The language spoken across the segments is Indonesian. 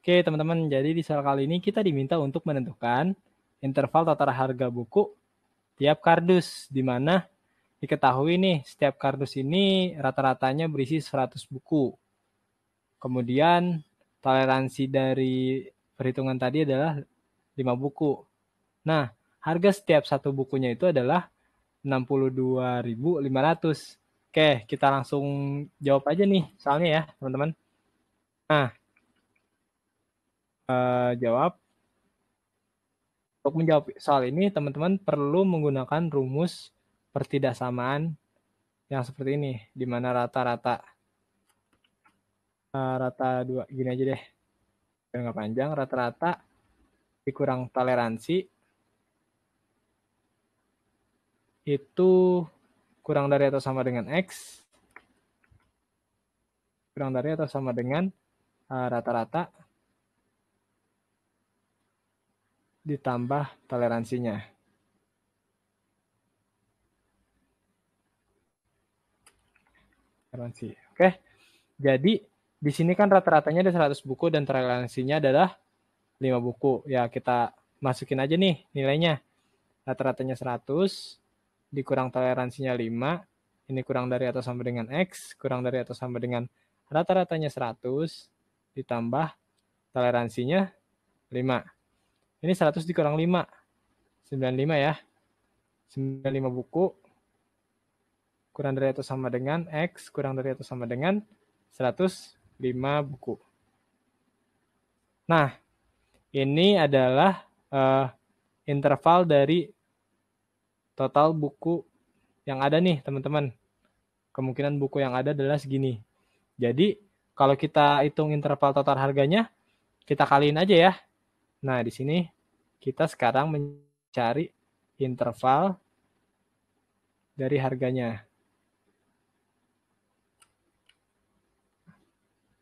Oke teman-teman, jadi di soal kali ini kita diminta untuk menentukan interval total harga buku tiap kardus, di mana diketahui nih setiap kardus ini rata-ratanya berisi 100 buku. Kemudian toleransi dari perhitungan tadi adalah 5 buku. Nah, harga setiap satu bukunya itu adalah 62.500. Oke, kita langsung jawab aja nih soalnya ya, teman-teman. Nah, Eh, jawab. Untuk menjawab soal ini, teman-teman perlu menggunakan rumus pertidaksamaan yang seperti ini, di mana rata-rata eh, rata dua gini aja deh, biar nggak panjang. Rata-rata dikurang toleransi itu kurang dari atau sama dengan x kurang dari atau sama dengan eh, rata -rata ditambah toleransinya toleransi oke jadi di sini kan rata-ratanya ada 100 buku dan toleransinya adalah 5 buku ya kita masukin aja nih nilainya rata-ratanya 100 dikurang toleransinya 5 ini kurang dari atau sama dengan X kurang dari atau sama dengan rata-ratanya 100 ditambah toleransinya 5 ini 100 dikurang 5. 95 ya. 95 buku. Kurang dari atau sama dengan X. Kurang dari atau sama dengan 105 buku. Nah, ini adalah uh, interval dari total buku yang ada nih teman-teman. Kemungkinan buku yang ada adalah segini. Jadi kalau kita hitung interval total harganya, kita kaliin aja ya. Nah di sini kita sekarang mencari interval dari harganya.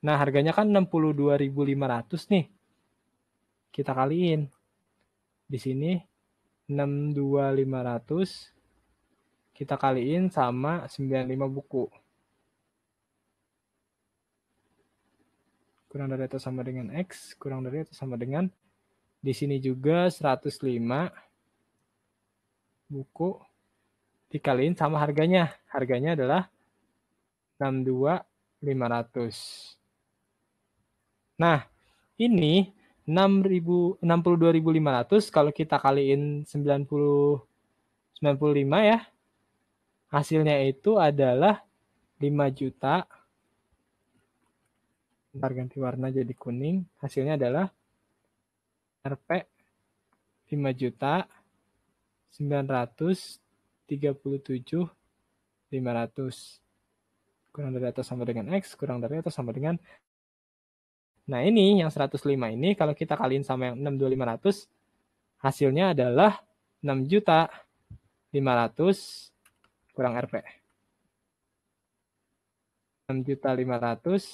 Nah, harganya kan 62.500 nih. Kita kaliin. Di sini 62.500 kita kaliin sama 95 buku. Kurang dari atau sama dengan X, kurang dari atau sama dengan di sini juga 105 buku dikaliin sama harganya. Harganya adalah 62.500. Nah, ini 6.000 62.500 kalau kita kaliin 90 95 ya. Hasilnya itu adalah 5 juta. Ntar ganti warna jadi kuning. Hasilnya adalah Rp 5 juta 937 500 kurang dari atau sama dengan X kurang dari atau sama dengan Nah ini yang 105 ini kalau kita kaliin sama yang 62500 hasilnya adalah 6 juta 500 kurang RP. 6 juta 500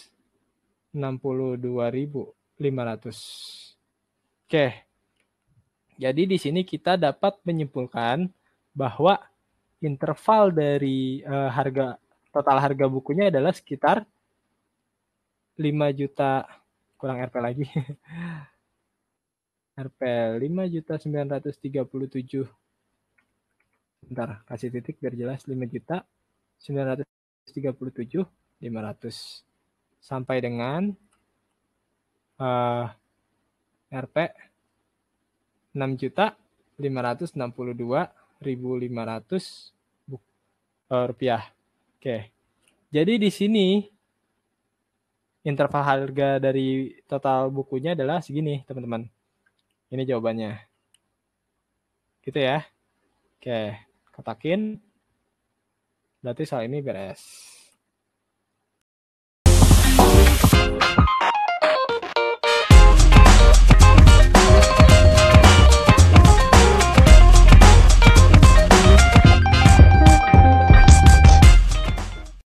62.500. Oke. Jadi di sini kita dapat menyimpulkan bahwa interval dari uh, harga total harga bukunya adalah sekitar 5 juta kurang RP lagi. RP 5 juta 937 Bentar, kasih titik biar jelas 5 juta 937 500 sampai dengan uh, Rp 6 juta 562.500 eh, rupiah. Oke. Jadi di sini interval harga dari total bukunya adalah segini, teman-teman. Ini jawabannya. Gitu ya. Oke, kotakin. Berarti soal ini beres.